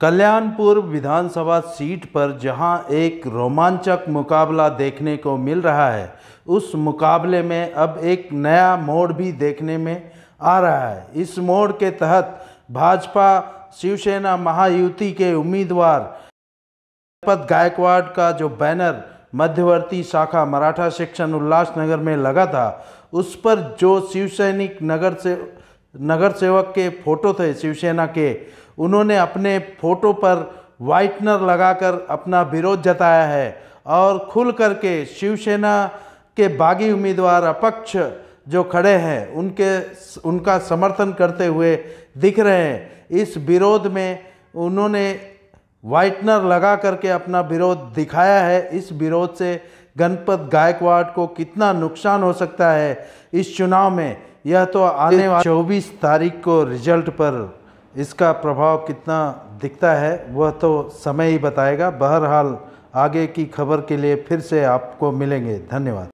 कल्याणपुर विधानसभा seat पर जहां एक रोमांचक मुकाबला देखने को मिल रहा है उस मुकाबले में अब एक नया मोड़ भी देखने में आ रहा है इस मोड़ के तहत भाजपा शिवसेना महायुति के उम्मीदवार पद गायकवाड़ का जो बैनर मध्यवर्ती शाखा मराठा शिक्षण उल्लासनगर में लगा था उस पर जो शिवसैनिक नगर से नगर सेवक के फ़ोटो थे शिवसेना के उन्होंने अपने फ़ोटो पर वाइटनर लगाकर अपना विरोध जताया है और खुल करके शिवसेना के बागी उम्मीदवार अपक्ष जो खड़े हैं उनके उनका समर्थन करते हुए दिख रहे हैं इस विरोध में उन्होंने वाइटनर लगा करके अपना विरोध दिखाया है इस विरोध से गणपत गायकवाड़ को कितना नुकसान हो सकता है इस चुनाव में यह तो आने वाले चौबीस तारीख को रिजल्ट पर इसका प्रभाव कितना दिखता है वह तो समय ही बताएगा बहरहाल आगे की खबर के लिए फिर से आपको मिलेंगे धन्यवाद